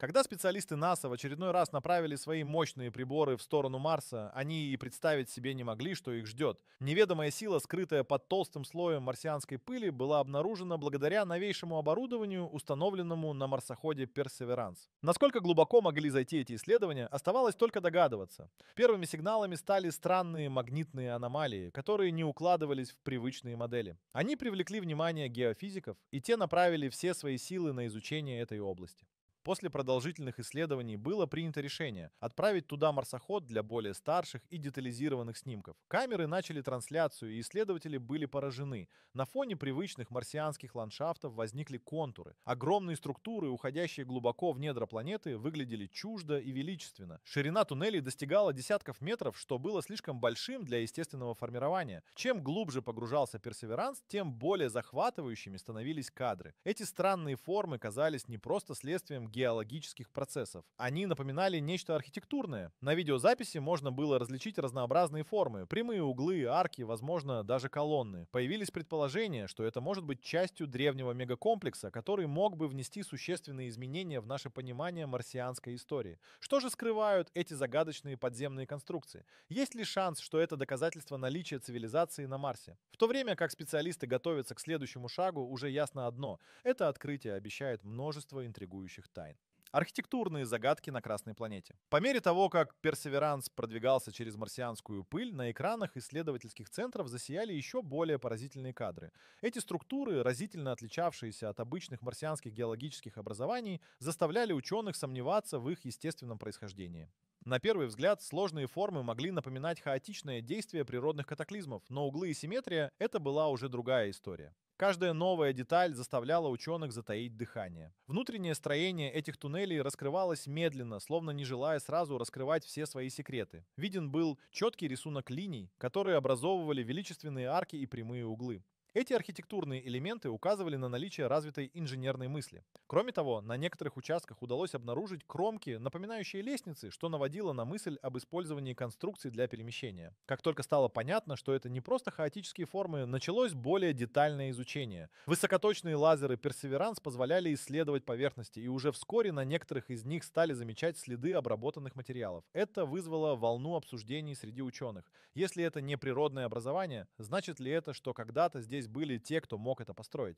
Когда специалисты НАСА в очередной раз направили свои мощные приборы в сторону Марса, они и представить себе не могли, что их ждет. Неведомая сила, скрытая под толстым слоем марсианской пыли, была обнаружена благодаря новейшему оборудованию, установленному на марсоходе «Персеверанс». Насколько глубоко могли зайти эти исследования, оставалось только догадываться. Первыми сигналами стали странные магнитные аномалии, которые не укладывались в привычные модели. Они привлекли внимание геофизиков, и те направили все свои силы на изучение этой области. После продолжительных исследований было принято решение отправить туда марсоход для более старших и детализированных снимков. Камеры начали трансляцию, и исследователи были поражены. На фоне привычных марсианских ландшафтов возникли контуры. Огромные структуры, уходящие глубоко в недра планеты, выглядели чуждо и величественно. Ширина туннелей достигала десятков метров, что было слишком большим для естественного формирования. Чем глубже погружался Персеверанс, тем более захватывающими становились кадры. Эти странные формы казались не просто следствием геологических процессов. Они напоминали нечто архитектурное. На видеозаписи можно было различить разнообразные формы, прямые углы, арки, возможно, даже колонны. Появились предположения, что это может быть частью древнего мегакомплекса, который мог бы внести существенные изменения в наше понимание марсианской истории. Что же скрывают эти загадочные подземные конструкции? Есть ли шанс, что это доказательство наличия цивилизации на Марсе? В то время как специалисты готовятся к следующему шагу, уже ясно одно. Это открытие обещает множество интригующих тайн тайн. Архитектурные загадки на Красной планете. По мере того, как Персеверанс продвигался через марсианскую пыль, на экранах исследовательских центров засияли еще более поразительные кадры. Эти структуры, разительно отличавшиеся от обычных марсианских геологических образований, заставляли ученых сомневаться в их естественном происхождении. На первый взгляд, сложные формы могли напоминать хаотичное действие природных катаклизмов, но углы и симметрия — это была уже другая история. Каждая новая деталь заставляла ученых затаить дыхание. Внутреннее строение этих туннелей раскрывалось медленно, словно не желая сразу раскрывать все свои секреты. Виден был четкий рисунок линий, которые образовывали величественные арки и прямые углы. Эти архитектурные элементы указывали на наличие развитой инженерной мысли. Кроме того, на некоторых участках удалось обнаружить кромки, напоминающие лестницы, что наводило на мысль об использовании конструкций для перемещения. Как только стало понятно, что это не просто хаотические формы, началось более детальное изучение. Высокоточные лазеры Персеверанс позволяли исследовать поверхности, и уже вскоре на некоторых из них стали замечать следы обработанных материалов. Это вызвало волну обсуждений среди ученых. Если это не природное образование, значит ли это, что когда-то здесь здесь были те, кто мог это построить.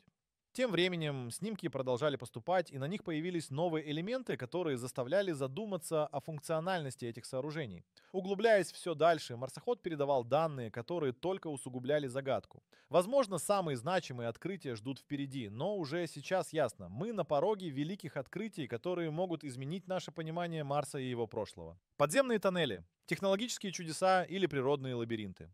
Тем временем снимки продолжали поступать, и на них появились новые элементы, которые заставляли задуматься о функциональности этих сооружений. Углубляясь все дальше, марсоход передавал данные, которые только усугубляли загадку. Возможно, самые значимые открытия ждут впереди, но уже сейчас ясно, мы на пороге великих открытий, которые могут изменить наше понимание Марса и его прошлого. Подземные тоннели, технологические чудеса или природные лабиринты.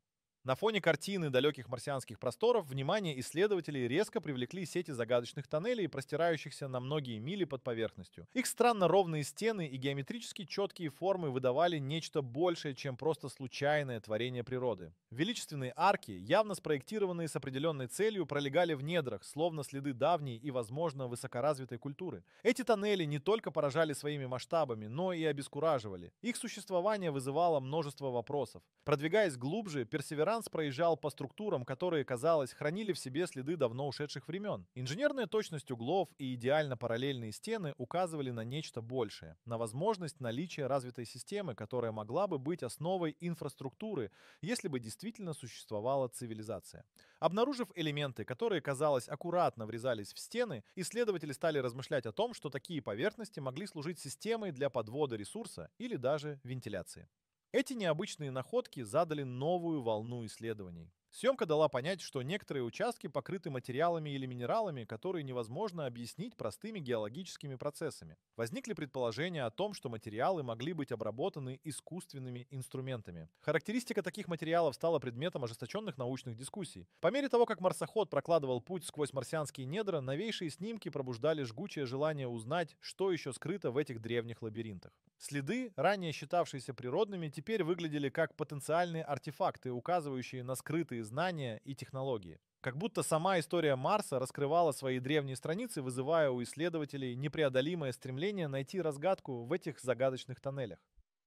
На фоне картины далеких марсианских просторов внимание исследователей резко привлекли сети загадочных тоннелей, простирающихся на многие мили под поверхностью. Их странно ровные стены и геометрически четкие формы выдавали нечто большее, чем просто случайное творение природы. Величественные арки, явно спроектированные с определенной целью, пролегали в недрах, словно следы давней и, возможно, высокоразвитой культуры. Эти тоннели не только поражали своими масштабами, но и обескураживали. Их существование вызывало множество вопросов. Продвигаясь глубже, Персеверанс Альянс проезжал по структурам, которые, казалось, хранили в себе следы давно ушедших времен. Инженерная точность углов и идеально параллельные стены указывали на нечто большее, на возможность наличия развитой системы, которая могла бы быть основой инфраструктуры, если бы действительно существовала цивилизация. Обнаружив элементы, которые, казалось, аккуратно врезались в стены, исследователи стали размышлять о том, что такие поверхности могли служить системой для подвода ресурса или даже вентиляции. Эти необычные находки задали новую волну исследований. Съемка дала понять, что некоторые участки покрыты материалами или минералами, которые невозможно объяснить простыми геологическими процессами. Возникли предположения о том, что материалы могли быть обработаны искусственными инструментами. Характеристика таких материалов стала предметом ожесточенных научных дискуссий. По мере того, как марсоход прокладывал путь сквозь марсианские недра, новейшие снимки пробуждали жгучее желание узнать, что еще скрыто в этих древних лабиринтах. Следы, ранее считавшиеся природными, теперь выглядели как потенциальные артефакты, указывающие на скрытые скрытые знания и технологии. Как будто сама история Марса раскрывала свои древние страницы, вызывая у исследователей непреодолимое стремление найти разгадку в этих загадочных тоннелях.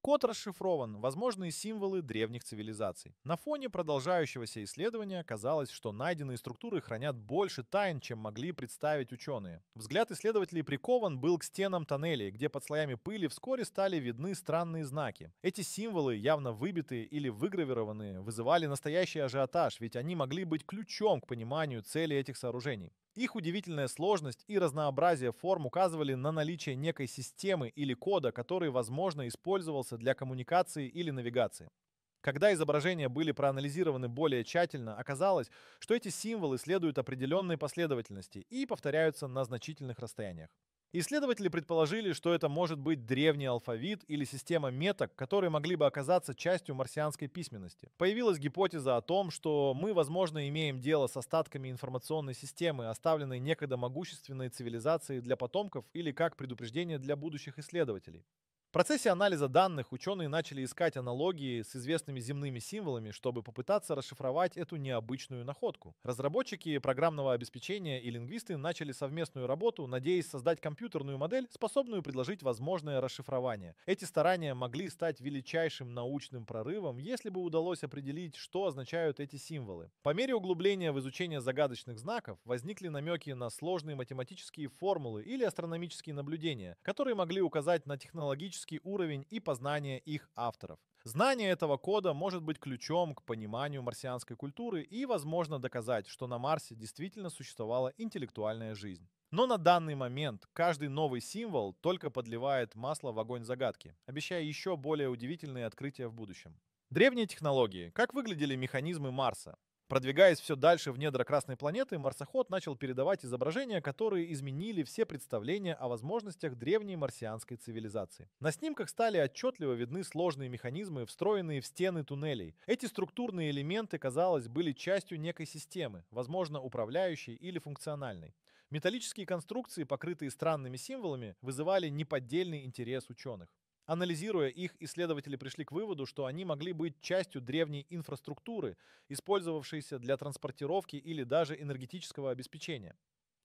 Код расшифрован, возможные символы древних цивилизаций. На фоне продолжающегося исследования оказалось, что найденные структуры хранят больше тайн, чем могли представить ученые. Взгляд исследователей прикован был к стенам тоннелей, где под слоями пыли вскоре стали видны странные знаки. Эти символы, явно выбитые или выгравированные, вызывали настоящий ажиотаж, ведь они могли быть ключом к пониманию цели этих сооружений. Их удивительная сложность и разнообразие форм указывали на наличие некой системы или кода, который, возможно, использовался для коммуникации или навигации. Когда изображения были проанализированы более тщательно, оказалось, что эти символы следуют определенной последовательности и повторяются на значительных расстояниях. Исследователи предположили, что это может быть древний алфавит или система меток, которые могли бы оказаться частью марсианской письменности. Появилась гипотеза о том, что мы, возможно, имеем дело с остатками информационной системы, оставленной некогда могущественной цивилизацией для потомков или как предупреждение для будущих исследователей. В процессе анализа данных ученые начали искать аналогии с известными земными символами, чтобы попытаться расшифровать эту необычную находку. Разработчики программного обеспечения и лингвисты начали совместную работу, надеясь создать компьютерную модель, способную предложить возможное расшифрование. Эти старания могли стать величайшим научным прорывом, если бы удалось определить, что означают эти символы. По мере углубления в изучение загадочных знаков возникли намеки на сложные математические формулы или астрономические наблюдения, которые могли указать на технологические технический уровень и познание их авторов. Знание этого кода может быть ключом к пониманию марсианской культуры и, возможно, доказать, что на Марсе действительно существовала интеллектуальная жизнь. Но на данный момент каждый новый символ только подливает масло в огонь загадки, обещая еще более удивительные открытия в будущем. Древние технологии. Как выглядели механизмы Марса? Продвигаясь все дальше в недра Красной планеты, марсоход начал передавать изображения, которые изменили все представления о возможностях древней марсианской цивилизации. На снимках стали отчетливо видны сложные механизмы, встроенные в стены туннелей. Эти структурные элементы, казалось, были частью некой системы, возможно, управляющей или функциональной. Металлические конструкции, покрытые странными символами, вызывали неподдельный интерес ученых. Анализируя их, исследователи пришли к выводу, что они могли быть частью древней инфраструктуры, использовавшейся для транспортировки или даже энергетического обеспечения.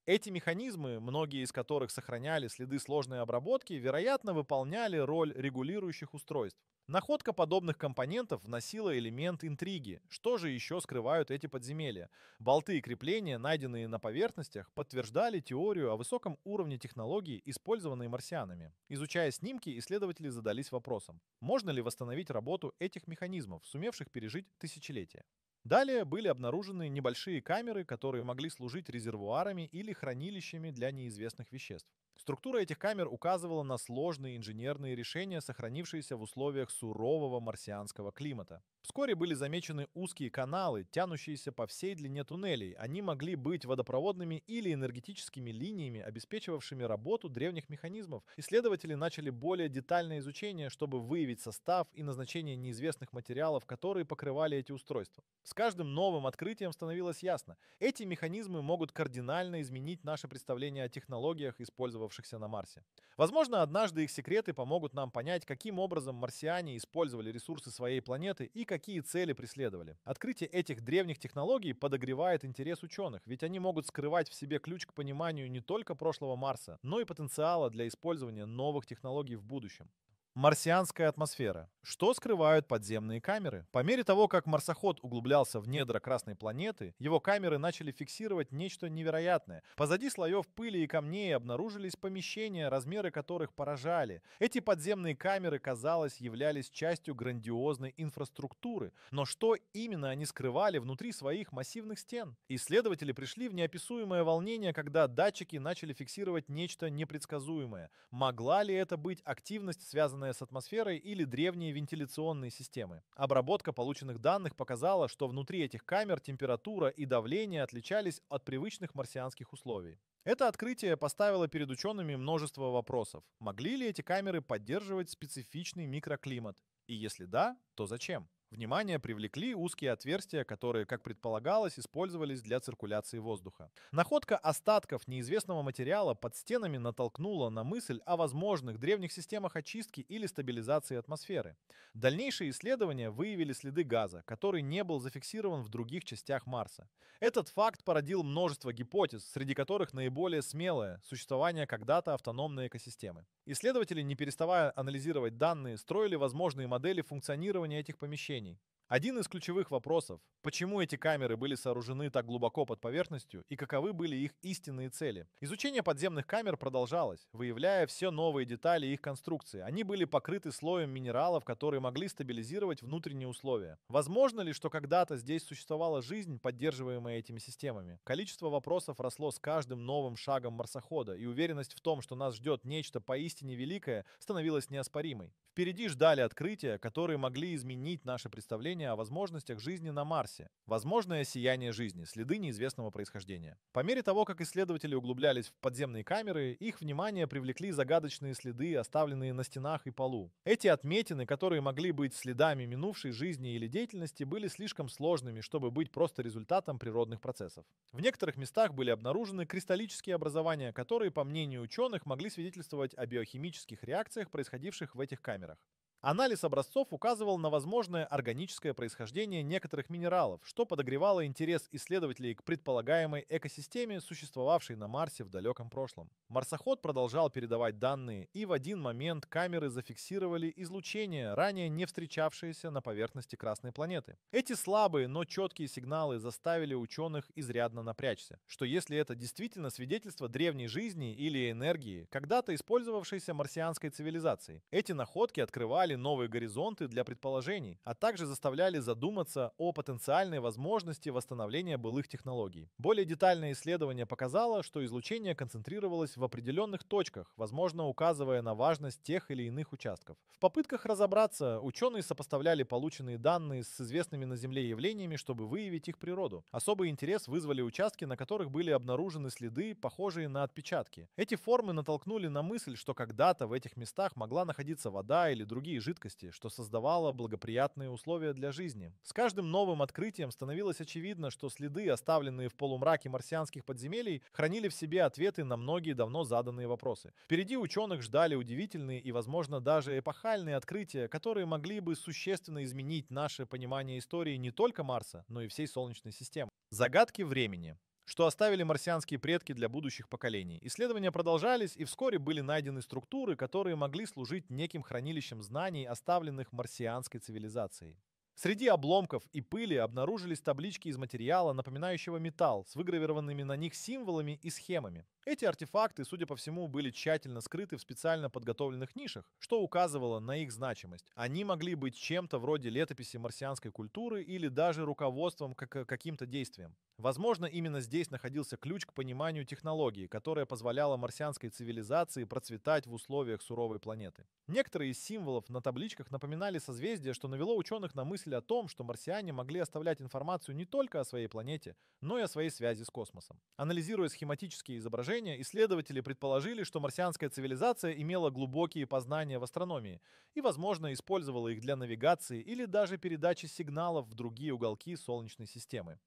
Эти механизмы, многие из которых сохраняли следы сложной обработки, вероятно, выполняли роль регулирующих устройств. Находка подобных компонентов вносила элемент интриги. Что же еще скрывают эти подземелья? Болты и крепления, найденные на поверхностях, подтверждали теорию о высоком уровне технологии, использованной марсианами. Изучая снимки, исследователи задались вопросом, можно ли восстановить работу этих механизмов, сумевших пережить тысячелетия. Далее были обнаружены небольшие камеры, которые могли служить резервуарами или хранилищами для неизвестных веществ. Структура этих камер указывала на сложные инженерные решения, сохранившиеся в условиях сурового марсианского климата. Вскоре были замечены узкие каналы, тянущиеся по всей длине туннелей. Они могли быть водопроводными или энергетическими линиями, обеспечивавшими работу древних механизмов. Исследователи начали более детальное изучение, чтобы выявить состав и назначение неизвестных материалов, которые покрывали эти устройства. С каждым новым открытием становилось ясно, эти механизмы могут кардинально изменить наше представление о технологиях, использования базировавшихся на Марсе. Возможно, однажды их секреты помогут нам понять, каким образом марсиане использовали ресурсы своей планеты и какие цели преследовали. Открытие этих древних технологий подогревает интерес ученых, ведь они могут скрывать в себе ключ к пониманию не только прошлого Марса, но и потенциала для использования новых технологий в будущем. Марсианская атмосфера. Что скрывают подземные камеры? По мере того, как марсоход углублялся в недра Красной планеты, его камеры начали фиксировать нечто невероятное. Позади слоев пыли и камней обнаружились помещения, размеры которых поражали. Эти подземные камеры, казалось, являлись частью грандиозной инфраструктуры. Но что именно они скрывали внутри своих массивных стен? Исследователи пришли в неописуемое волнение, когда датчики начали фиксировать нечто непредсказуемое. Могла ли это быть активность, связанная связанные с атмосферой или древние вентиляционные системы. Обработка полученных данных показала, что внутри этих камер температура и давление отличались от привычных марсианских условий. Это открытие поставило перед учеными множество вопросов. Могли ли эти камеры поддерживать специфичный микроклимат? И если да, то зачем? Внимание привлекли узкие отверстия, которые, как предполагалось, использовались для циркуляции воздуха. Находка остатков неизвестного материала под стенами натолкнула на мысль о возможных древних системах очистки или стабилизации атмосферы. Дальнейшие исследования выявили следы газа, который не был зафиксирован в других частях Марса. Этот факт породил множество гипотез, среди которых наиболее смелое – существование когда-то автономной экосистемы. Исследователи, не переставая анализировать данные, строили возможные модели функционирования этих помещений, money Один из ключевых вопросов – почему эти камеры были сооружены так глубоко под поверхностью и каковы были их истинные цели? Изучение подземных камер продолжалось, выявляя все новые детали их конструкции. Они были покрыты слоем минералов, которые могли стабилизировать внутренние условия. Возможно ли, что когда-то здесь существовала жизнь, поддерживаемая этими системами? Количество вопросов росло с каждым новым шагом марсохода, и уверенность в том, что нас ждет нечто поистине великое, становилась неоспоримой. Впереди ждали открытия, которые могли изменить наше представление предложение о возможностях жизни на Марсе, возможное сияние жизни, следы неизвестного происхождения. По мере того, как исследователи углублялись в подземные камеры, их внимание привлекли загадочные следы, оставленные на стенах и полу. Эти отметины, которые могли быть следами минувшей жизни или деятельности, были слишком сложными, чтобы быть просто результатом природных процессов. В некоторых местах были обнаружены кристаллические образования, которые, по мнению ученых, могли свидетельствовать о биохимических реакциях, происходивших в этих камерах. Анализ образцов указывал на возможное органическое происхождение некоторых минералов, что подогревало интерес исследователей к предполагаемой экосистеме, существовавшей на Марсе в далеком прошлом. Марсоход продолжал передавать данные, и в один момент камеры зафиксировали излучение, ранее не встречавшееся на поверхности Красной планеты. Эти слабые, но четкие сигналы заставили ученых изрядно напрячься, что если это действительно свидетельство древней жизни или энергии, когда-то использовавшейся марсианской цивилизацией, эти находки открывали открывали новые горизонты для предположений, а также заставляли задуматься о потенциальной возможности восстановления былых технологий. Более детальное исследование показало, что излучение концентрировалось в определенных точках, возможно, указывая на важность тех или иных участков. В попытках разобраться, ученые сопоставляли полученные данные с известными на Земле явлениями, чтобы выявить их природу. Особый интерес вызвали участки, на которых были обнаружены следы, похожие на отпечатки. Эти формы натолкнули на мысль, что когда-то в этих местах могла находиться вода или другие и жидкости, что создавало благоприятные условия для жизни. С каждым новым открытием становилось очевидно, что следы, оставленные в полумраке марсианских подземелий, хранили в себе ответы на многие давно заданные вопросы. Впереди ученых ждали удивительные и, возможно, даже эпохальные открытия, которые могли бы существенно изменить наше понимание истории не только Марса, но и всей Солнечной системы. Загадки времени что оставили марсианские предки для будущих поколений. Исследования продолжались, и вскоре были найдены структуры, которые могли служить неким хранилищем знаний, оставленных марсианской цивилизацией. Среди обломков и пыли обнаружились таблички из материала, напоминающего металл, с выгравированными на них символами и схемами. Эти артефакты, судя по всему, были тщательно скрыты в специально подготовленных нишах, что указывало на их значимость. Они могли быть чем-то вроде летописи марсианской культуры или даже руководством к э, каким-то действиям. Возможно, именно здесь находился ключ к пониманию технологии, которая позволяла марсианской цивилизации процветать в условиях суровой планеты. Некоторые из символов на табличках напоминали созвездия, что навело ученых на мысль мысль о том, что марсиане могли оставлять информацию не только о своей планете, но и о своей связи с космосом. Анализируя схематические изображения, исследователи предположили, что марсианская цивилизация имела глубокие познания в астрономии и, возможно, использовала их для навигации или даже передачи сигналов в другие уголки Солнечной системы.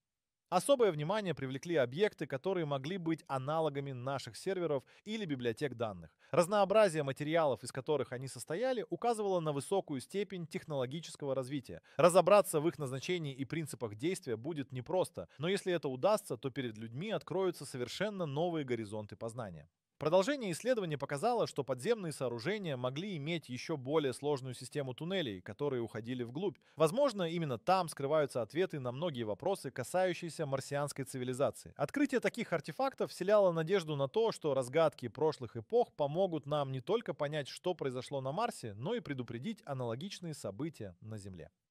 Особое внимание привлекли объекты, которые могли быть аналогами наших серверов или библиотек данных. Разнообразие материалов, из которых они состояли, указывало на высокую степень технологического развития. Разобраться в их назначении и принципах действия будет непросто, но если это удастся, то перед людьми откроются совершенно новые горизонты познания. Продолжение исследования показало, что подземные сооружения могли иметь еще более сложную систему туннелей, которые уходили вглубь. Возможно, именно там скрываются ответы на многие вопросы, касающиеся марсианской цивилизации. Открытие таких артефактов вселяло надежду на то, что разгадки прошлых эпох помогут нам не только понять, что произошло на Марсе, но и предупредить аналогичные события на Земле.